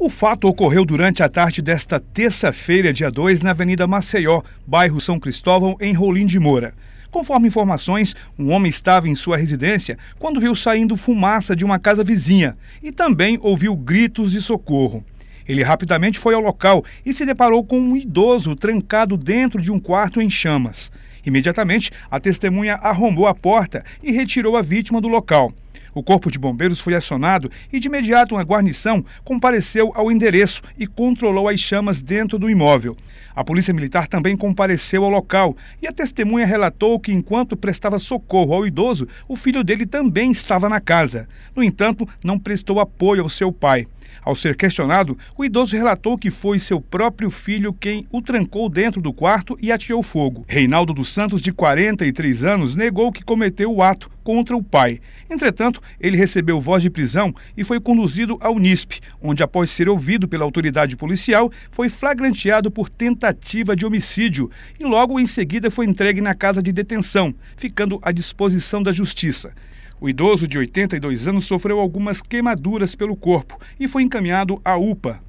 O fato ocorreu durante a tarde desta terça-feira, dia 2, na Avenida Maceió, bairro São Cristóvão, em Rolim de Moura. Conforme informações, um homem estava em sua residência quando viu saindo fumaça de uma casa vizinha e também ouviu gritos de socorro. Ele rapidamente foi ao local e se deparou com um idoso trancado dentro de um quarto em chamas. Imediatamente, a testemunha arrombou a porta e retirou a vítima do local. O Corpo de Bombeiros foi acionado e, de imediato, uma guarnição compareceu ao endereço e controlou as chamas dentro do imóvel. A Polícia Militar também compareceu ao local e a testemunha relatou que, enquanto prestava socorro ao idoso, o filho dele também estava na casa. No entanto, não prestou apoio ao seu pai. Ao ser questionado, o idoso relatou que foi seu próprio filho quem o trancou dentro do quarto e atirou fogo. Reinaldo dos Santos, de 43 anos, negou que cometeu o ato, contra o pai. Entretanto, ele recebeu voz de prisão e foi conduzido ao NISP, onde, após ser ouvido pela autoridade policial, foi flagranteado por tentativa de homicídio e logo em seguida foi entregue na casa de detenção, ficando à disposição da justiça. O idoso de 82 anos sofreu algumas queimaduras pelo corpo e foi encaminhado à UPA,